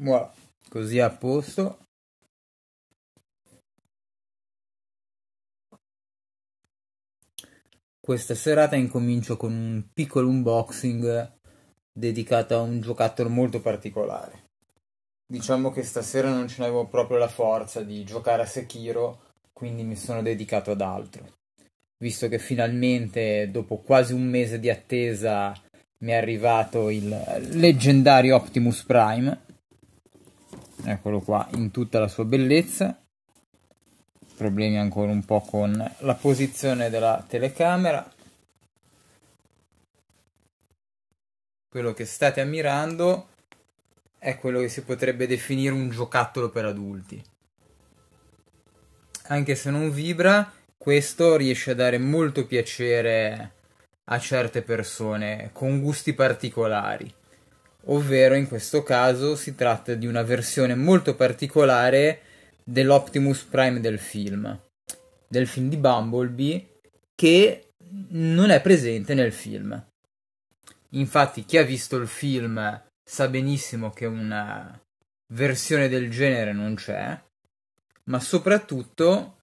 Voilà, così a posto. Questa serata incomincio con un piccolo unboxing dedicato a un giocattolo molto particolare. Diciamo che stasera non ce n'avevo proprio la forza di giocare a Sekiro, quindi mi sono dedicato ad altro. Visto che finalmente, dopo quasi un mese di attesa, mi è arrivato il leggendario Optimus Prime eccolo qua in tutta la sua bellezza problemi ancora un po' con la posizione della telecamera quello che state ammirando è quello che si potrebbe definire un giocattolo per adulti anche se non vibra questo riesce a dare molto piacere a certe persone con gusti particolari ovvero in questo caso si tratta di una versione molto particolare dell'Optimus Prime del film, del film di Bumblebee, che non è presente nel film. Infatti chi ha visto il film sa benissimo che una versione del genere non c'è, ma soprattutto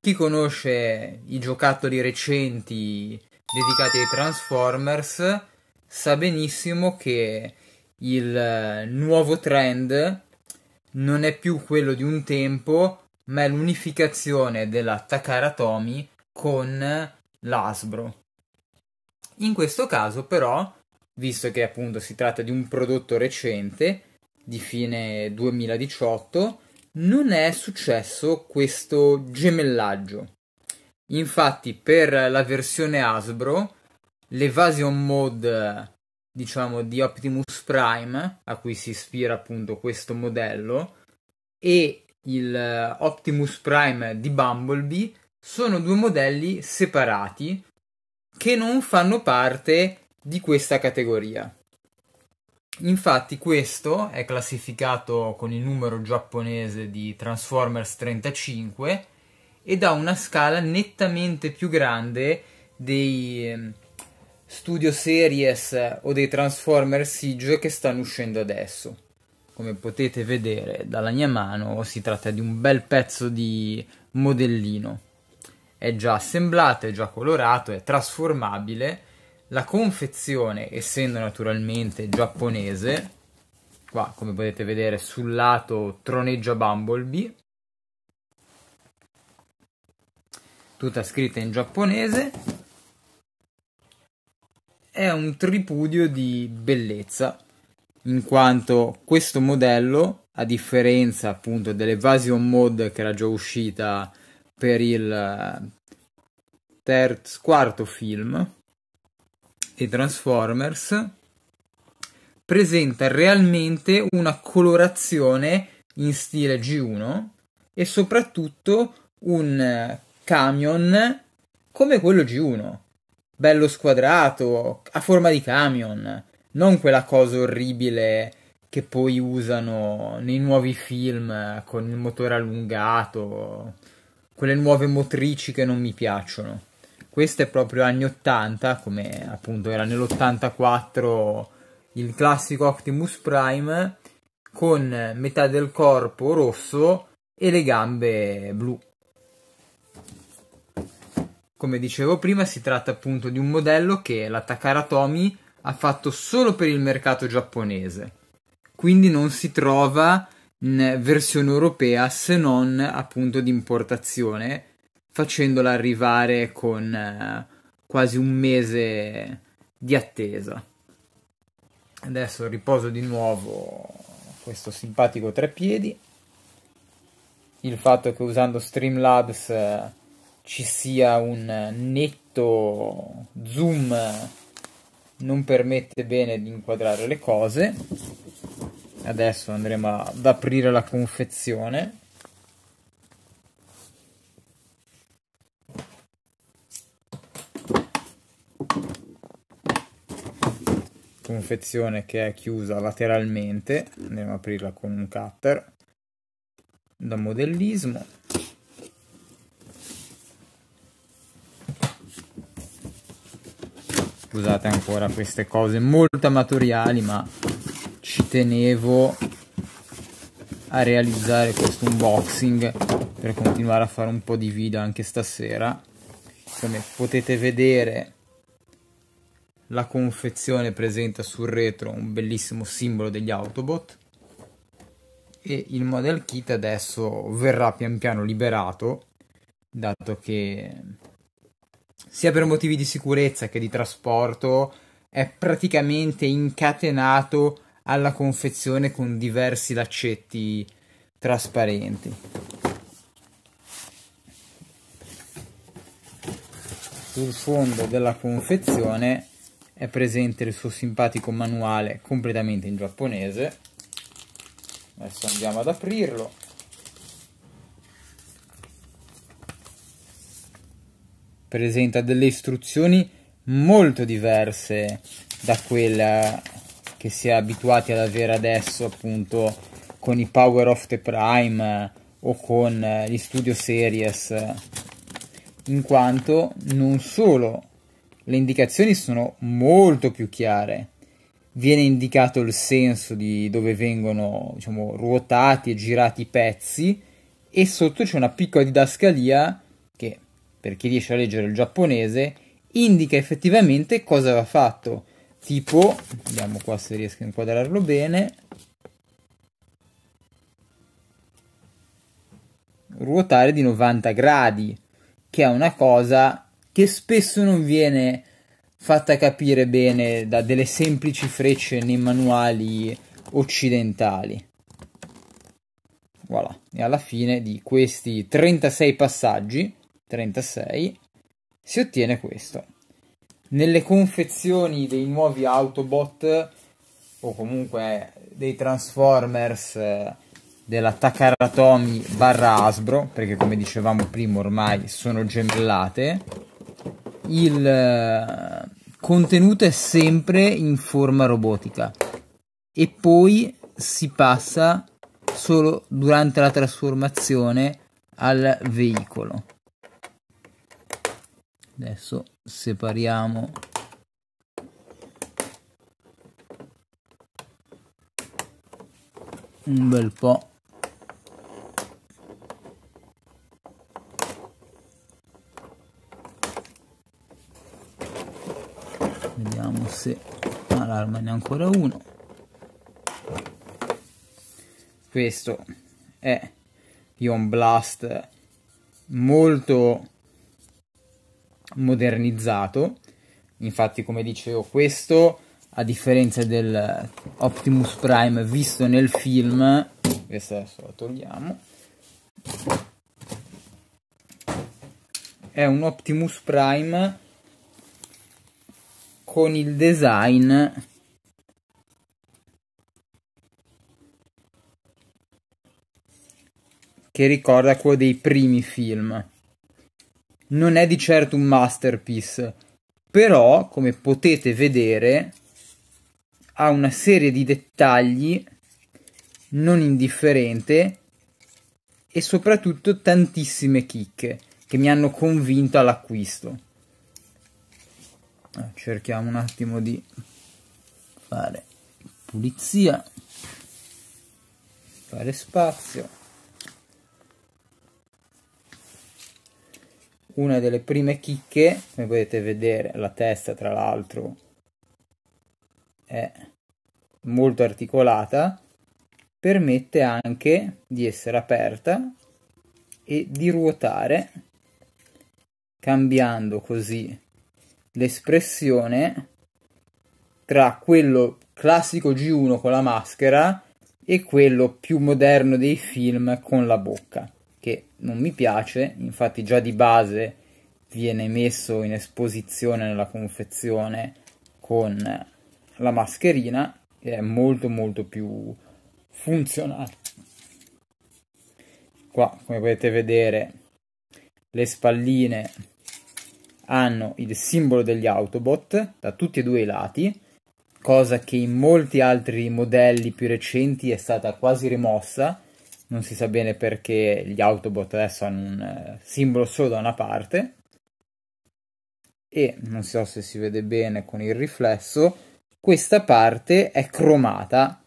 chi conosce i giocattoli recenti dedicati ai Transformers sa benissimo che il eh, nuovo trend non è più quello di un tempo, ma è l'unificazione della Takara Tomy con l'Asbro. In questo caso, però, visto che appunto si tratta di un prodotto recente di fine 2018, non è successo questo gemellaggio. Infatti, per la versione Asbro, l'Evasion Mode diciamo di Optimus Prime a cui si ispira appunto questo modello e il eh, Optimus Prime di Bumblebee sono due modelli separati che non fanno parte di questa categoria. Infatti questo è classificato con il numero giapponese di Transformers 35 ed ha una scala nettamente più grande dei ehm, Studio Series o dei Transformer Siege che stanno uscendo adesso. Come potete vedere dalla mia mano si tratta di un bel pezzo di modellino. È già assemblato, è già colorato, è trasformabile. La confezione, essendo naturalmente giapponese, qua come potete vedere sul lato troneggia Bumblebee, tutta scritta in giapponese è un tripudio di bellezza, in quanto questo modello, a differenza appunto dell'Evasion Mod che era già uscita per il eh, terzo, quarto film e Transformers, presenta realmente una colorazione in stile G1 e soprattutto un eh, camion come quello G1, bello squadrato, a forma di camion, non quella cosa orribile che poi usano nei nuovi film con il motore allungato, quelle nuove motrici che non mi piacciono. Questo è proprio anni 80, come appunto era nell'84 il classico Optimus Prime, con metà del corpo rosso e le gambe blu come dicevo prima, si tratta appunto di un modello che la Takara Tomy ha fatto solo per il mercato giapponese. Quindi non si trova in versione europea se non appunto di importazione, facendola arrivare con eh, quasi un mese di attesa. Adesso riposo di nuovo questo simpatico treppiedi. Il fatto che usando Streamlabs eh, ci sia un netto zoom non permette bene di inquadrare le cose adesso andremo ad aprire la confezione confezione che è chiusa lateralmente andiamo ad aprirla con un cutter da modellismo scusate ancora queste cose molto amatoriali ma ci tenevo a realizzare questo unboxing per continuare a fare un po' di video anche stasera come potete vedere la confezione presenta sul retro un bellissimo simbolo degli Autobot e il model kit adesso verrà pian piano liberato dato che sia per motivi di sicurezza che di trasporto, è praticamente incatenato alla confezione con diversi laccetti trasparenti. Sul fondo della confezione è presente il suo simpatico manuale completamente in giapponese. Adesso andiamo ad aprirlo. presenta delle istruzioni molto diverse da quella che si è abituati ad avere adesso appunto con i Power of the Prime eh, o con eh, gli Studio Series in quanto non solo le indicazioni sono molto più chiare viene indicato il senso di dove vengono diciamo, ruotati e girati i pezzi e sotto c'è una piccola didascalia per chi riesce a leggere il giapponese, indica effettivamente cosa va fatto. Tipo, vediamo qua se riesco a inquadrarlo bene, ruotare di 90 gradi, che è una cosa che spesso non viene fatta capire bene da delle semplici frecce nei manuali occidentali. Voilà, e alla fine di questi 36 passaggi 36, si ottiene questo. Nelle confezioni dei nuovi Autobot o comunque dei Transformers eh, della Takaratomi barra Asbro, perché come dicevamo prima ormai sono gemellate, il eh, contenuto è sempre in forma robotica e poi si passa solo durante la trasformazione al veicolo adesso separiamo un bel po' vediamo se allora ne ancora uno questo è Ion Blast molto modernizzato. Infatti, come dicevo, questo a differenza del Optimus Prime visto nel film, questo adesso lo togliamo, è un Optimus Prime con il design che ricorda quello dei primi film non è di certo un masterpiece, però come potete vedere ha una serie di dettagli non indifferente e soprattutto tantissime chicche che mi hanno convinto all'acquisto. Ah, cerchiamo un attimo di fare pulizia, fare spazio. una delle prime chicche, come potete vedere la testa tra l'altro è molto articolata, permette anche di essere aperta e di ruotare cambiando così l'espressione tra quello classico G1 con la maschera e quello più moderno dei film con la bocca che non mi piace, infatti già di base viene messo in esposizione nella confezione con la mascherina che è molto molto più funzionale. Qua come potete vedere le spalline hanno il simbolo degli Autobot da tutti e due i lati, cosa che in molti altri modelli più recenti è stata quasi rimossa non si sa bene perché gli Autobot adesso hanno un eh, simbolo solo da una parte e non so se si vede bene con il riflesso, questa parte è cromata,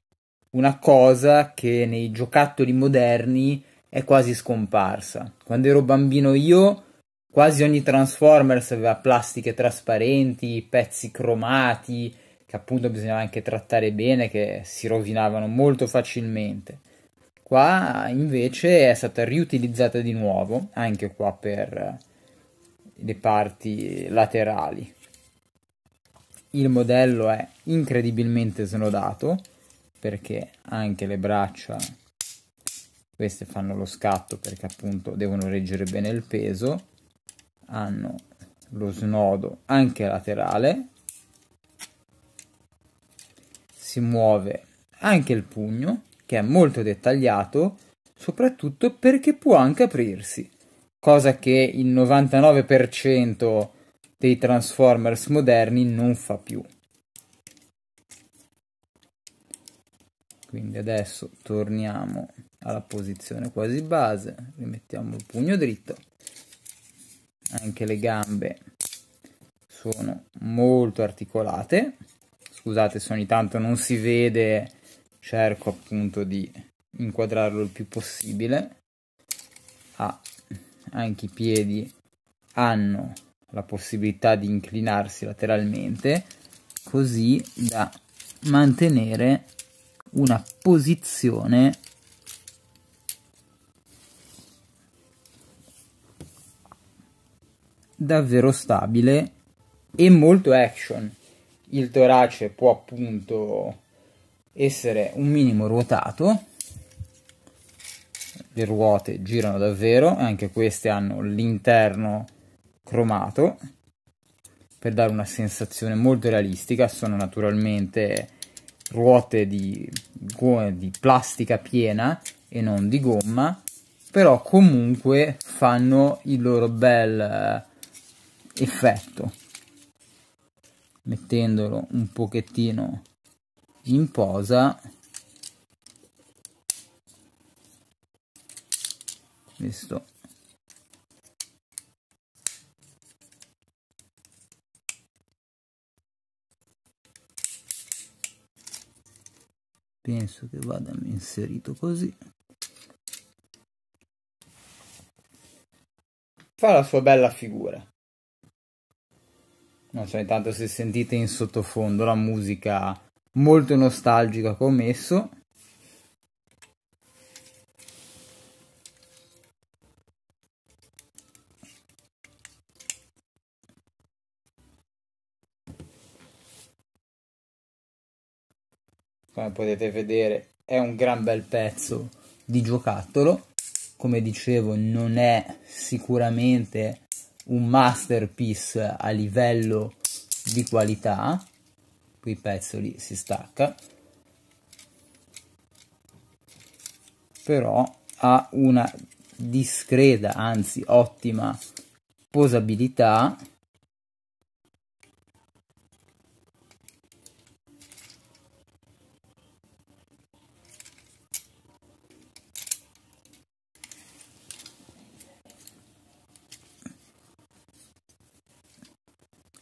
una cosa che nei giocattoli moderni è quasi scomparsa. Quando ero bambino io quasi ogni Transformers aveva plastiche trasparenti, pezzi cromati, che appunto bisognava anche trattare bene, che si rovinavano molto facilmente. Qua invece è stata riutilizzata di nuovo, anche qua per eh, le parti laterali. Il modello è incredibilmente snodato perché anche le braccia queste fanno lo scatto perché appunto devono reggere bene il peso hanno lo snodo anche laterale si muove anche il pugno che è molto dettagliato, soprattutto perché può anche aprirsi, cosa che il 99% dei Transformers moderni non fa più. Quindi adesso torniamo alla posizione quasi base, rimettiamo il pugno dritto, anche le gambe sono molto articolate, scusate se ogni tanto non si vede cerco appunto di inquadrarlo il più possibile. Ah, anche i piedi hanno la possibilità di inclinarsi lateralmente così da mantenere una posizione davvero stabile e molto action. Il torace può appunto essere un minimo ruotato le ruote girano davvero anche queste hanno l'interno cromato per dare una sensazione molto realistica sono naturalmente ruote di, di plastica piena e non di gomma però comunque fanno il loro bel eh, effetto mettendolo un pochettino in posa questo penso che vada inserito così fa la sua bella figura non so intanto se sentite in sottofondo la musica molto nostalgica che ho messo come potete vedere è un gran bel pezzo di giocattolo come dicevo non è sicuramente un masterpiece a livello di qualità qui il si stacca però ha una discreta anzi ottima posabilità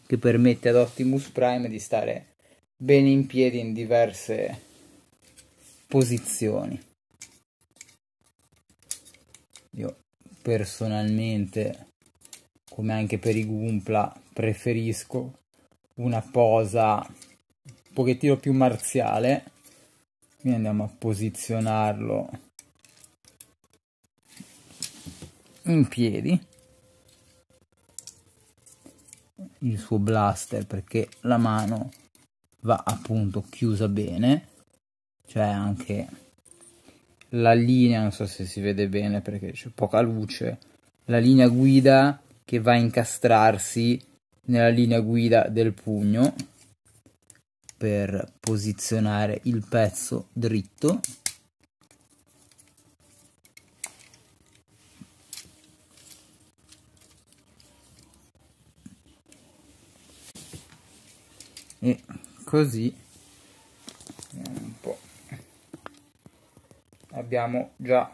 che permette ad Optimus Prime di stare bene in piedi in diverse posizioni. Io personalmente, come anche per i Gumpla, preferisco una posa un pochettino più marziale. Quindi andiamo a posizionarlo in piedi il suo blaster perché la mano va appunto chiusa bene cioè anche la linea non so se si vede bene perché c'è poca luce la linea guida che va a incastrarsi nella linea guida del pugno per posizionare il pezzo dritto e così eh, abbiamo già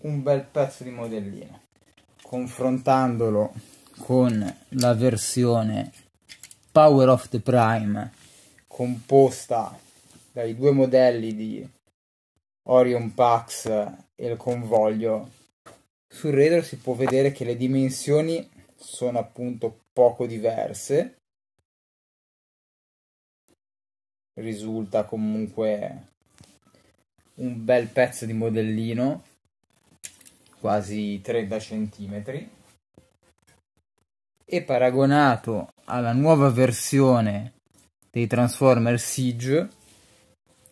un bel pezzo di modellino confrontandolo con la versione Power of the Prime composta dai due modelli di Orion Pax e il convoglio sul radar si può vedere che le dimensioni sono appunto poco diverse. Risulta comunque un bel pezzo di modellino, quasi 30 cm. E paragonato alla nuova versione dei Transformer Siege,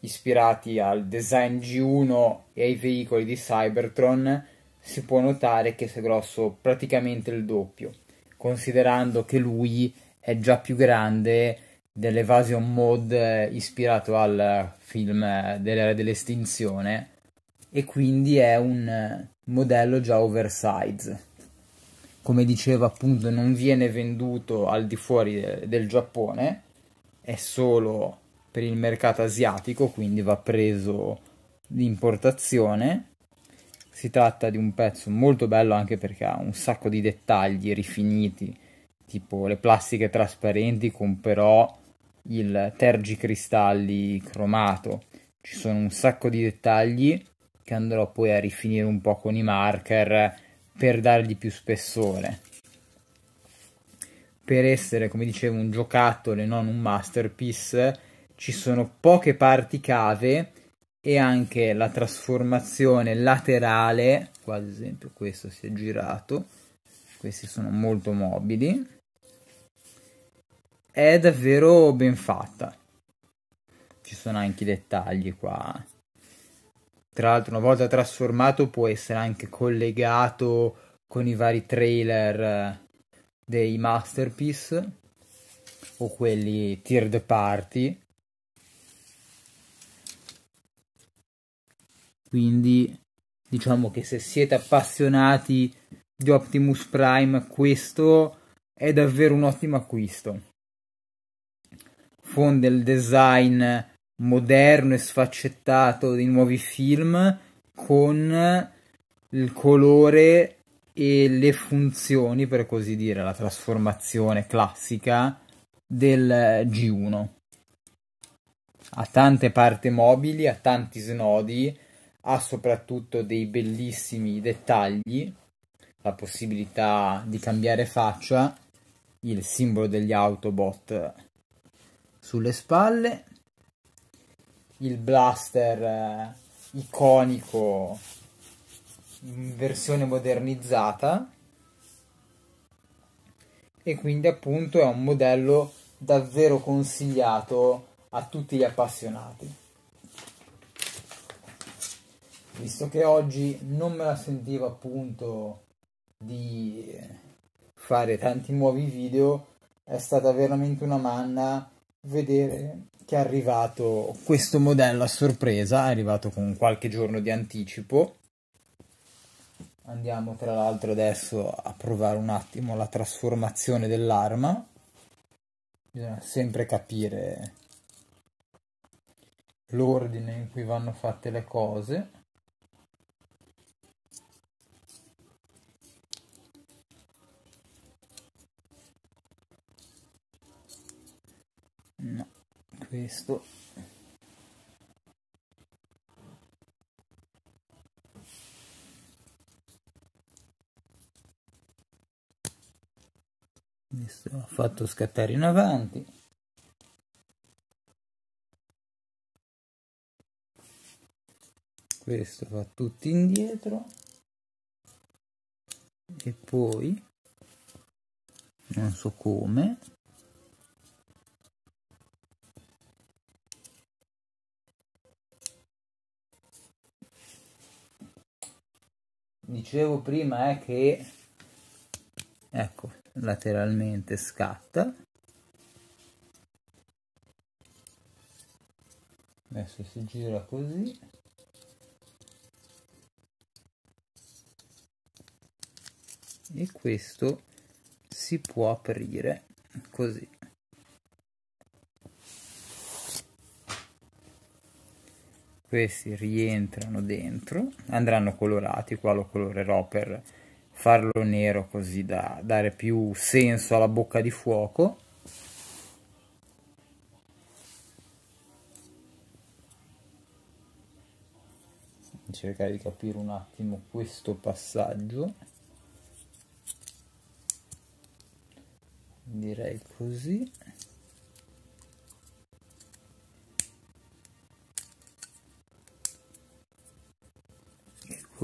ispirati al design G1 e ai veicoli di Cybertron, si può notare che si è grosso praticamente il doppio considerando che lui è già più grande dell'Evasion Mod eh, ispirato al film eh, dell'era dell'estinzione e quindi è un eh, modello già oversize. Come diceva appunto non viene venduto al di fuori del Giappone, è solo per il mercato asiatico, quindi va preso l'importazione si tratta di un pezzo molto bello anche perché ha un sacco di dettagli rifiniti, tipo le plastiche trasparenti con però il tergicristalli cromato. Ci sono un sacco di dettagli che andrò poi a rifinire un po' con i marker per dargli più spessore. Per essere, come dicevo, un giocattolo e non un masterpiece, ci sono poche parti cave e anche la trasformazione laterale, qua ad esempio questo si è girato, questi sono molto mobili, è davvero ben fatta. Ci sono anche i dettagli qua. Tra l'altro una volta trasformato può essere anche collegato con i vari trailer eh, dei masterpiece o quelli third party Quindi diciamo che se siete appassionati di Optimus Prime, questo è davvero un ottimo acquisto. Fonde il design moderno e sfaccettato dei nuovi film con il colore e le funzioni, per così dire, la trasformazione classica del G1. Ha tante parti mobili, ha tanti snodi ha soprattutto dei bellissimi dettagli, la possibilità di cambiare faccia, il simbolo degli Autobot sulle spalle, il blaster eh, iconico in versione modernizzata e quindi appunto è un modello davvero consigliato a tutti gli appassionati visto che oggi non me la sentivo appunto di fare tanti nuovi video, è stata veramente una manna vedere che è arrivato questo modello a sorpresa, è arrivato con qualche giorno di anticipo. Andiamo tra l'altro adesso a provare un attimo la trasformazione dell'arma. Bisogna sempre capire l'ordine in cui vanno fatte le cose. questo questo ho fatto scattare in avanti questo va tutto indietro e poi non so come dicevo prima è che ecco lateralmente scatta adesso si gira così e questo si può aprire così questi rientrano dentro, andranno colorati, qua lo colorerò per farlo nero così da dare più senso alla bocca di fuoco. cercare di capire un attimo questo passaggio direi così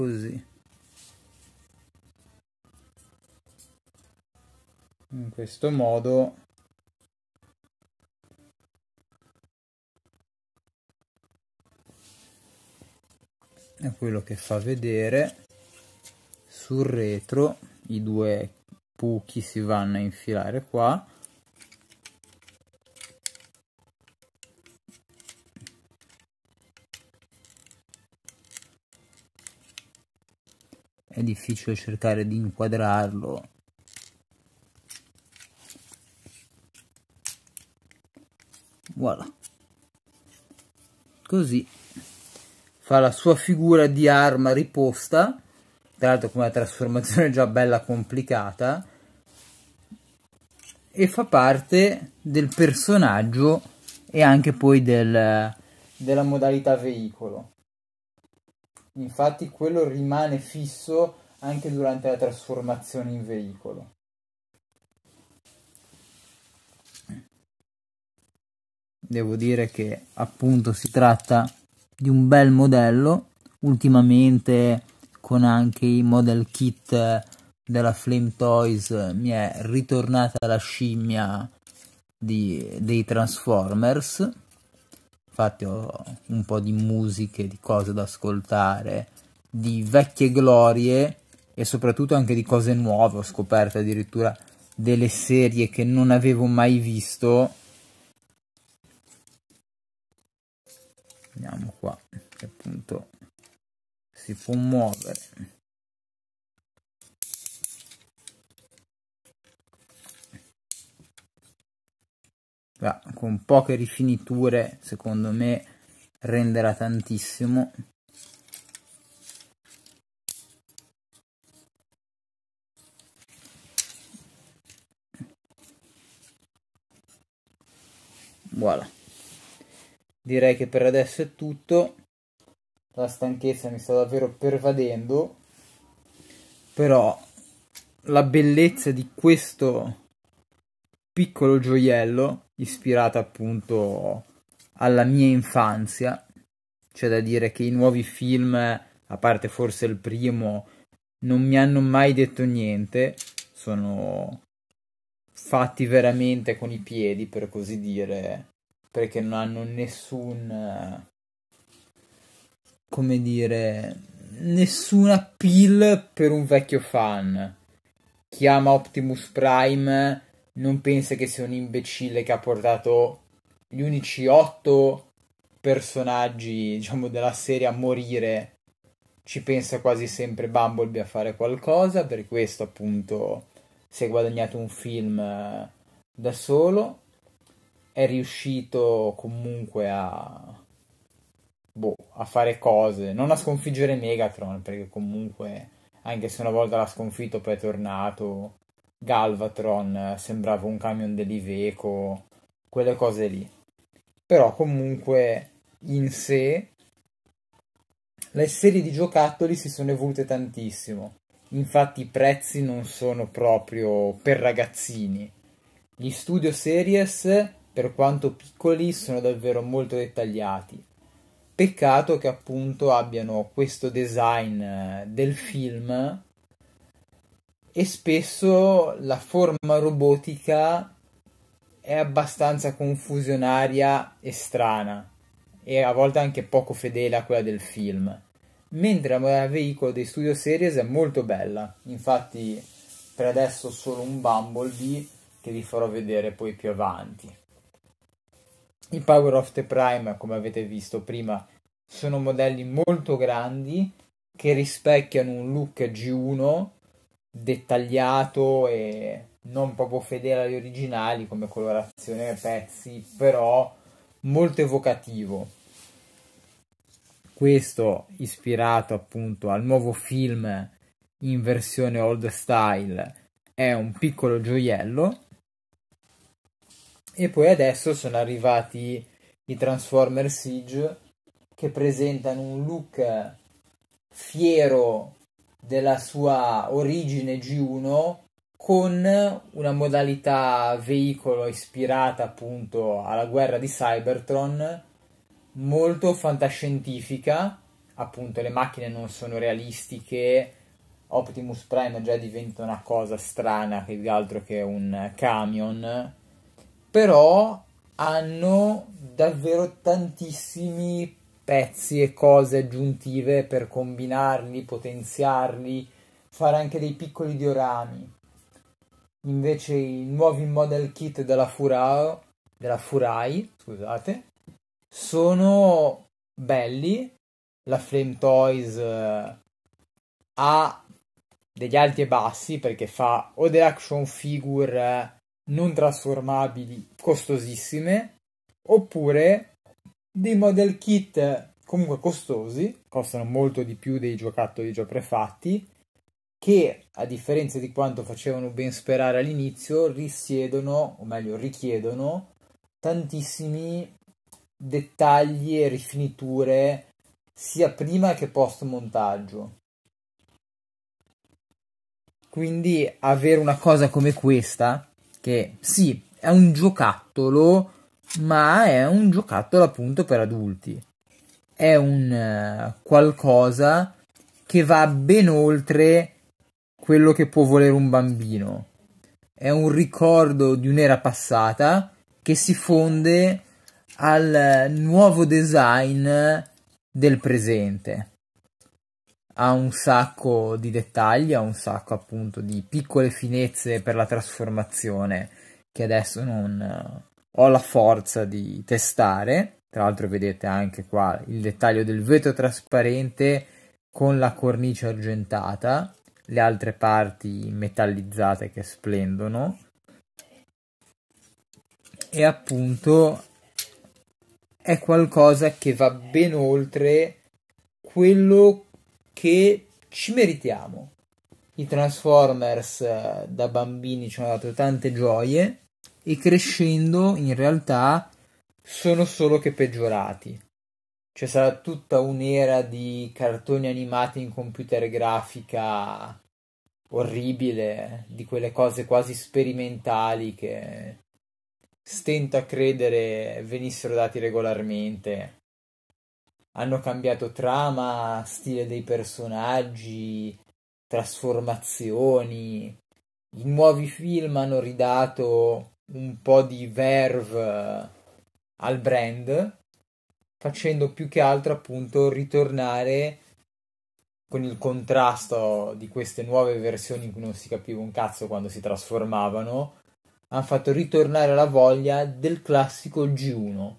così in questo modo è quello che fa vedere sul retro i due buchi si vanno a infilare qua è difficile cercare di inquadrarlo voilà così fa la sua figura di arma riposta tra l'altro con una trasformazione già bella complicata e fa parte del personaggio e anche poi del, della modalità veicolo infatti quello rimane fisso anche durante la trasformazione in veicolo. Devo dire che appunto si tratta di un bel modello, ultimamente con anche i model kit della Flame Toys mi è ritornata la scimmia di, dei Transformers infatti ho un po' di musiche, di cose da ascoltare, di vecchie glorie e soprattutto anche di cose nuove, ho scoperto addirittura delle serie che non avevo mai visto. Andiamo qua, che appunto si può muovere. con poche rifiniture secondo me renderà tantissimo voilà direi che per adesso è tutto la stanchezza mi sta davvero pervadendo però la bellezza di questo piccolo gioiello ispirato appunto alla mia infanzia. C'è da dire che i nuovi film, a parte forse il primo, non mi hanno mai detto niente, sono fatti veramente con i piedi, per così dire, perché non hanno nessun come dire nessun appeal per un vecchio fan. Chiama Optimus Prime non pensa che sia un imbecille che ha portato gli unici otto personaggi, diciamo, della serie a morire. Ci pensa quasi sempre Bumblebee a fare qualcosa, per questo appunto si è guadagnato un film eh, da solo. È riuscito comunque a boh, a fare cose, non a sconfiggere Megatron, perché comunque anche se una volta l'ha sconfitto poi è tornato Galvatron eh, sembrava un camion dell'Iveco, quelle cose lì. Però comunque in sé le serie di giocattoli si sono evolute tantissimo. Infatti i prezzi non sono proprio per ragazzini. Gli Studio Series, per quanto piccoli, sono davvero molto dettagliati. Peccato che appunto abbiano questo design eh, del film e spesso la forma robotica è abbastanza confusionaria e strana e a volte anche poco fedele a quella del film mentre la modella veicolo dei Studio Series è molto bella infatti per adesso solo un Bumblebee che vi farò vedere poi più avanti i Power of the Prime come avete visto prima sono modelli molto grandi che rispecchiano un look G1 dettagliato e non proprio fedele agli originali come colorazione e pezzi, però molto evocativo. Questo ispirato appunto al nuovo film in versione old style è un piccolo gioiello. E poi adesso sono arrivati i Transformers Siege che presentano un look fiero della sua origine G1 con una modalità veicolo ispirata appunto alla guerra di Cybertron molto fantascientifica, appunto le macchine non sono realistiche, Optimus Prime già diventa una cosa strana che altro che un camion, però hanno davvero tantissimi pezzi e cose aggiuntive per combinarli, potenziarli, fare anche dei piccoli diorami. Invece i nuovi model kit della Furao, della Furai, scusate, sono belli. La Flame Toys eh, ha degli alti e bassi perché fa o delle action figure non trasformabili costosissime oppure dei model kit comunque costosi, costano molto di più dei giocattoli già prefatti, che a differenza di quanto facevano ben sperare all'inizio, risiedono, o meglio richiedono, tantissimi dettagli e rifiniture sia prima che post montaggio. Quindi avere una cosa come questa, che sì, è un giocattolo ma è un giocattolo appunto per adulti. È un uh, qualcosa che va ben oltre quello che può volere un bambino. È un ricordo di un'era passata che si fonde al nuovo design del presente. Ha un sacco di dettagli, ha un sacco appunto di piccole finezze per la trasformazione che adesso non, eh, ho la forza di testare. Tra l'altro vedete anche qua il dettaglio del vetro trasparente con la cornice argentata, le altre parti metallizzate che splendono e appunto è qualcosa che va ben oltre quello che ci meritiamo. I Transformers eh, da bambini ci hanno dato tante gioie e crescendo in realtà sono solo che peggiorati. Cioè sarà tutta un'era di cartoni animati in computer grafica orribile, di quelle cose quasi sperimentali che stento a credere venissero dati regolarmente. Hanno cambiato trama, stile dei personaggi, trasformazioni. I nuovi film hanno ridato un po' di verve eh, al brand, facendo più che altro appunto ritornare con il contrasto di queste nuove versioni in cui non si capiva un cazzo quando si trasformavano, hanno fatto ritornare la voglia del classico G1,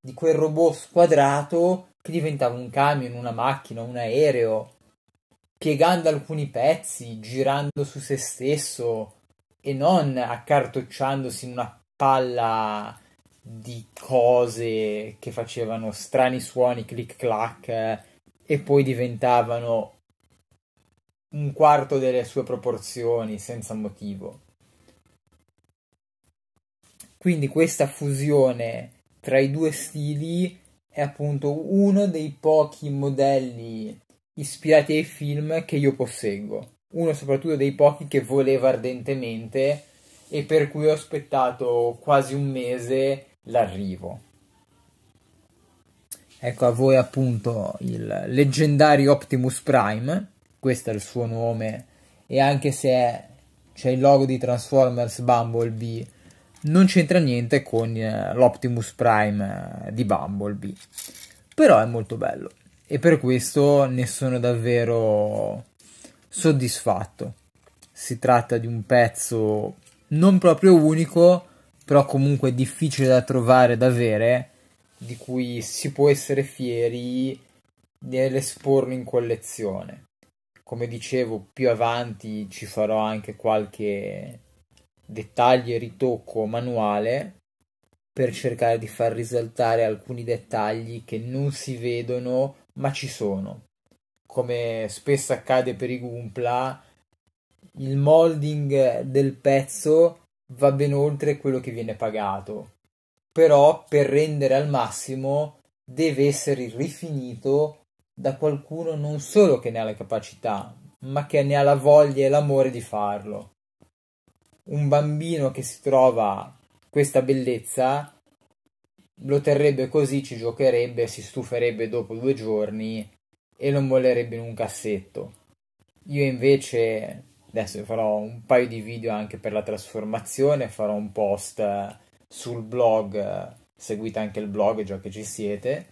di quel robot squadrato che diventava un camion, una macchina, un aereo, piegando alcuni pezzi, girando su se stesso, e non accartocciandosi in una palla di cose che facevano strani suoni click clack e poi diventavano un quarto delle sue proporzioni senza motivo. Quindi questa fusione tra i due stili è appunto uno dei pochi modelli ispirati ai film che io posseggo uno soprattutto dei pochi che voleva ardentemente e per cui ho aspettato quasi un mese l'arrivo. Ecco a voi appunto il leggendario Optimus Prime, questo è il suo nome e anche se c'è il logo di Transformers Bumblebee non c'entra niente con eh, l'Optimus Prime eh, di Bumblebee, però è molto bello e per questo ne sono davvero soddisfatto. Si tratta di un pezzo non proprio unico, però comunque difficile da trovare, da avere, di cui si può essere fieri nell'esporlo in collezione. Come dicevo, più avanti ci farò anche qualche dettaglio e ritocco manuale per cercare di far risaltare alcuni dettagli che non si vedono ma ci sono come spesso accade per i Gumpla, il molding del pezzo va ben oltre quello che viene pagato, però per rendere al massimo deve essere rifinito da qualcuno non solo che ne ha la capacità, ma che ne ha la voglia e l'amore di farlo. Un bambino che si trova questa bellezza lo terrebbe così, ci giocherebbe, si stuferebbe dopo due giorni e lo mollerebbe in un cassetto. Io invece adesso farò un paio di video anche per la trasformazione, farò un post eh, sul blog, eh, seguite anche il blog già che ci siete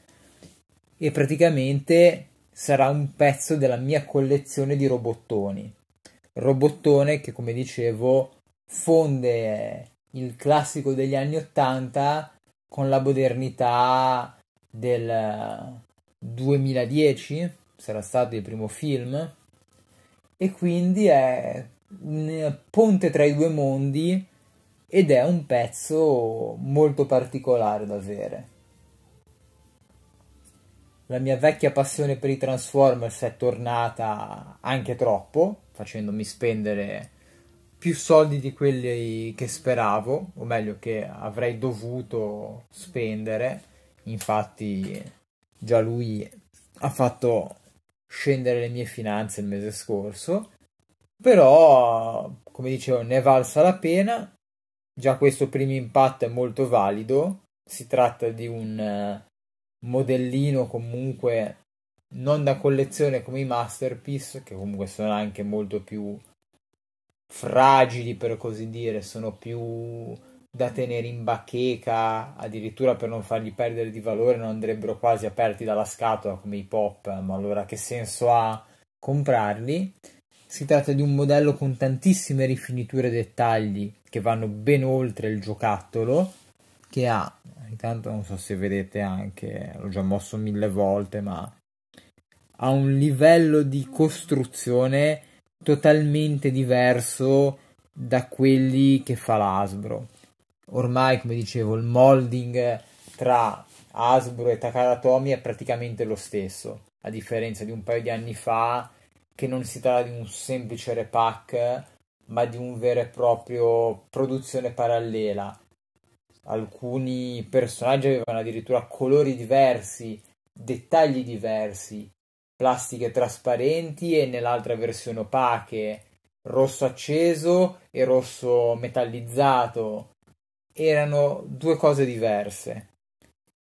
e praticamente sarà un pezzo della mia collezione di robottoni. Robottone che come dicevo fonde il classico degli anni 80 con la modernità del, 2010 sarà stato il primo film e quindi è un ponte tra i due mondi ed è un pezzo molto particolare da avere. La mia vecchia passione per i Transformers è tornata anche troppo, facendomi spendere più soldi di quelli che speravo, o meglio che avrei dovuto spendere. Infatti già lui ha fatto scendere le mie finanze il mese scorso, però come dicevo ne è valsa la pena, già questo primo impatto è molto valido, si tratta di un eh, modellino comunque non da collezione come i masterpiece, che comunque sono anche molto più fragili per così dire, sono più da tenere in bacheca, addirittura per non fargli perdere di valore, non andrebbero quasi aperti dalla scatola come i pop, ma allora che senso ha comprarli? Si tratta di un modello con tantissime rifiniture e dettagli che vanno ben oltre il giocattolo, che ha, intanto non so se vedete anche, l'ho già mosso mille volte, ma ha un livello di costruzione totalmente diverso da quelli che fa l'Asbro ormai, come dicevo, il molding tra Hasbro e Takara Tomy è praticamente lo stesso, a differenza di un paio di anni fa che non si tratta di un semplice repack, ma di un vero e proprio produzione parallela. Alcuni personaggi avevano addirittura colori diversi, dettagli diversi, plastiche trasparenti e nell'altra versione opache, rosso acceso e rosso metallizzato erano due cose diverse.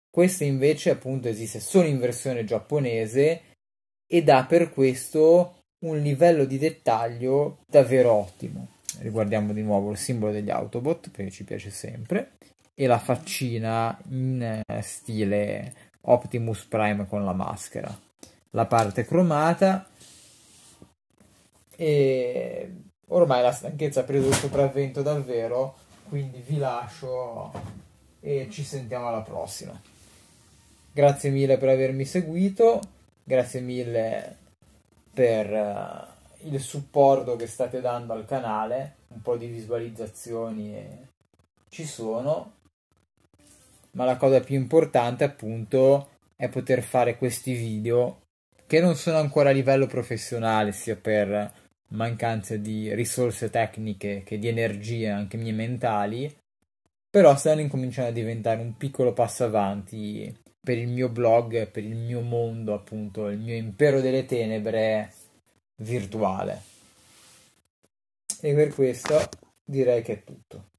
Questa invece appunto esiste solo in versione giapponese ed ha per questo un livello di dettaglio davvero ottimo. Riguardiamo di nuovo il simbolo degli Autobot perché ci piace sempre e la faccina in eh, stile Optimus Prime con la maschera. La parte cromata e ormai la stanchezza ha preso il sopravvento davvero quindi vi lascio e ci sentiamo alla prossima. Grazie mille per avermi seguito, grazie mille per eh, il supporto che state dando al canale, un po' di visualizzazioni ci sono, ma la cosa più importante appunto è poter fare questi video che non sono ancora a livello professionale sia per mancanza di risorse tecniche che di energie anche mie mentali, però stanno incominciando a diventare un piccolo passo avanti per il mio blog, per il mio mondo, appunto, il mio impero delle tenebre virtuale. E per questo direi che è tutto.